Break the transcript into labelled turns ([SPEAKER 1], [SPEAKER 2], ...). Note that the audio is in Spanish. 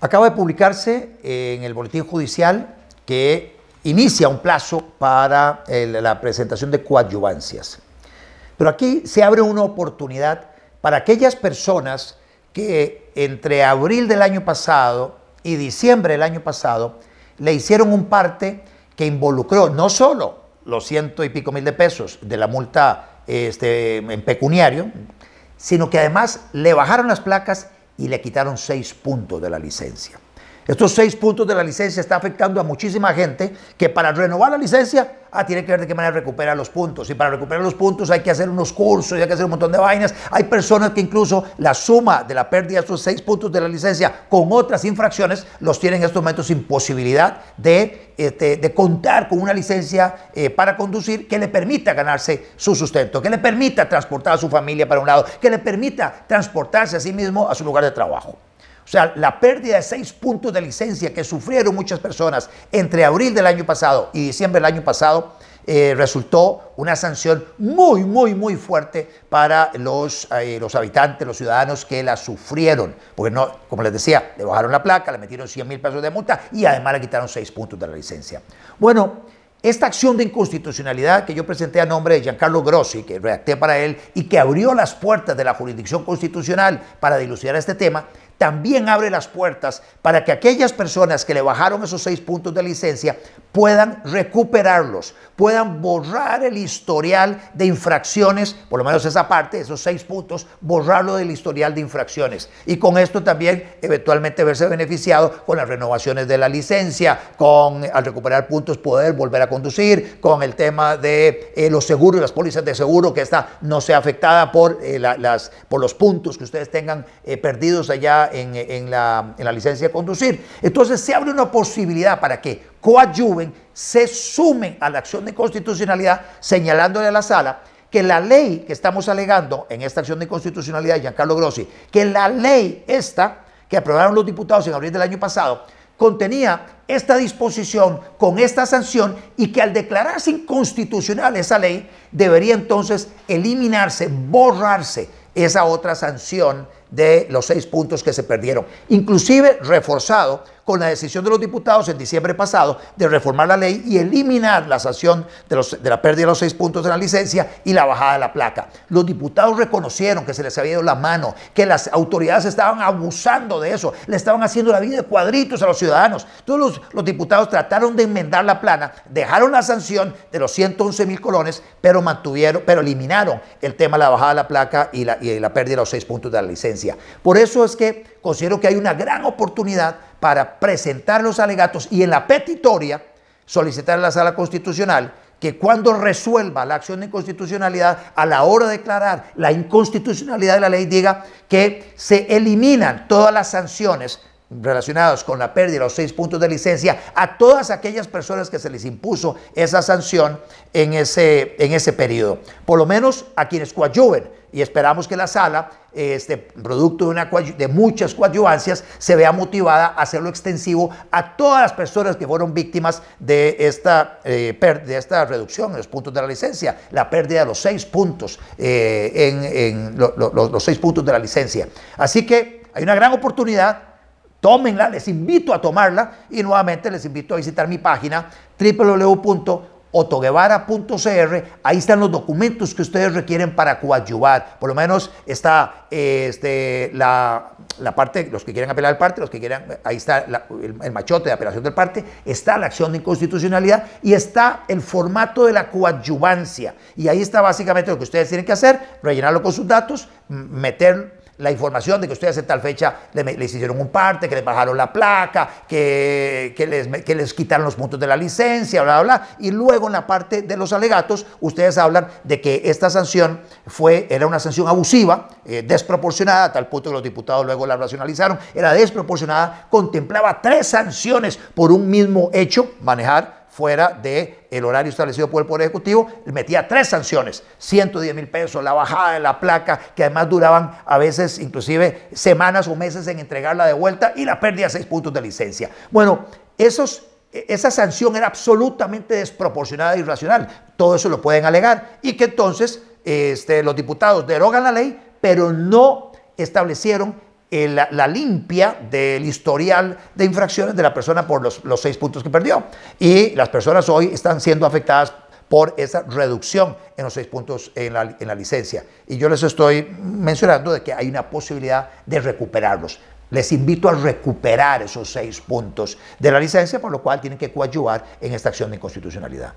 [SPEAKER 1] Acaba de publicarse en el Boletín Judicial que inicia un plazo para la presentación de coadyuvancias. Pero aquí se abre una oportunidad para aquellas personas que entre abril del año pasado y diciembre del año pasado le hicieron un parte que involucró no solo los ciento y pico mil de pesos de la multa este, en pecuniario, sino que además le bajaron las placas y le quitaron seis puntos de la licencia. Estos seis puntos de la licencia está afectando a muchísima gente que para renovar la licencia, ah, tiene que ver de qué manera recupera los puntos. Y para recuperar los puntos hay que hacer unos cursos, hay que hacer un montón de vainas. Hay personas que incluso la suma de la pérdida de estos seis puntos de la licencia con otras infracciones los tienen en estos momentos sin posibilidad de, este, de contar con una licencia eh, para conducir que le permita ganarse su sustento, que le permita transportar a su familia para un lado, que le permita transportarse a sí mismo a su lugar de trabajo. O sea, la pérdida de seis puntos de licencia que sufrieron muchas personas entre abril del año pasado y diciembre del año pasado eh, resultó una sanción muy, muy, muy fuerte para los, eh, los habitantes, los ciudadanos que la sufrieron. Porque, no, como les decía, le bajaron la placa, le metieron 100 mil pesos de multa y además le quitaron seis puntos de la licencia. Bueno, esta acción de inconstitucionalidad que yo presenté a nombre de Giancarlo Grossi, que reacté para él y que abrió las puertas de la jurisdicción constitucional para dilucidar este tema, también abre las puertas para que aquellas personas que le bajaron esos seis puntos de licencia puedan recuperarlos, puedan borrar el historial de infracciones, por lo menos esa parte, esos seis puntos, borrarlo del historial de infracciones. Y con esto también eventualmente verse beneficiado con las renovaciones de la licencia, con al recuperar puntos poder volver a conducir, con el tema de eh, los seguros, las pólizas de seguro, que esta no sea afectada por, eh, las, por los puntos que ustedes tengan eh, perdidos allá en, la, en la licencia de conducir. Entonces se abre una posibilidad para que coadyuven, se sumen a la acción de constitucionalidad, señalándole a la sala que la ley que estamos alegando en esta acción de constitucionalidad de Giancarlo Grossi, que la ley esta que aprobaron los diputados en abril del año pasado, contenía esta disposición con esta sanción y que al declararse inconstitucional esa ley, debería entonces eliminarse, borrarse esa otra sanción de los seis puntos que se perdieron. Inclusive reforzado con la decisión de los diputados en diciembre pasado de reformar la ley y eliminar la sanción de, la pérdida de los seis puntos de la licencia y la bajada de la placa. Los diputados reconocieron que se les había ido la mano, que las autoridades estaban abusando de eso, le estaban haciendo la vida de cuadritos a los ciudadanos. Todos los, diputados trataron de enmendar la plana, dejaron la sanción de los 111 mil colones, pero mantuvieron, pero eliminaron el tema de la bajada de la placa y la pérdida de los seis puntos de la licencia. Por eso es que considero que hay una gran oportunidad para presentar los alegatos y en la petitoria solicitar a la sala constitucional que cuando resuelva la acción de inconstitucionalidad, a la hora de declarar la inconstitucionalidad de la ley, diga que se eliminan todas las sanciones relacionados con la pérdida de los seis puntos de licencia a todas aquellas personas que se les impuso esa sanción en ese, en ese periodo. Por lo menos a quienes coadyuven y esperamos que la sala, este, producto de, una, de muchas coadyuvancias, se vea motivada a hacerlo extensivo a todas las personas que fueron víctimas de esta, eh, de esta reducción en los puntos de la licencia, la pérdida de los seis puntos, eh, en, los seis puntos de la licencia. Así que hay una gran oportunidad Tómenla, les invito a tomarla y nuevamente les invito a visitar mi página www.otoguevara.cr. Ahí están los documentos que ustedes requieren para coadyuvar. Por lo menos está eh, este, la, parte, los que quieren apelar al parte, los que quieran, ahí está el, el, machote de apelación del parte, está la acción de inconstitucionalidad y está el formato de la coadyuvancia. Y ahí está básicamente lo que ustedes tienen que hacer, rellenarlo con sus datos, meter la información de que ustedes en tal fecha le, les hicieron un parte, que les bajaron la placa, que, que, les, que quitaron los puntos de la licencia, bla, bla, bla. Y luego en la parte de los alegatos, ustedes hablan de que esta sanción fue, era una sanción abusiva, eh, desproporcionada, a tal punto que los diputados luego la racionalizaron, era desproporcionada, contemplaba tres sanciones por un mismo hecho, manejar fuera del horario establecido por el Poder Ejecutivo, metía tres sanciones, 110 mil pesos, la bajada de la placa, que además duraban a veces inclusive semanas o meses en entregarla de vuelta, y la pérdida de seis puntos de licencia. Bueno, esos e, esa sanción era absolutamente desproporcionada e irracional. Todo eso lo pueden alegar. Y que entonces este, los diputados derogan la ley, pero no establecieron eh, la, limpia del historial de infracciones de la persona por los, los seis puntos que perdió. Y las personas hoy están siendo afectadas por esa reducción en los seis puntos en la, licencia. Y yo les estoy mencionando de que hay una posibilidad de recuperarlos. Les invito a recuperar esos seis puntos de la licencia, por lo cual tienen que coadyuvar en esta acción de inconstitucionalidad.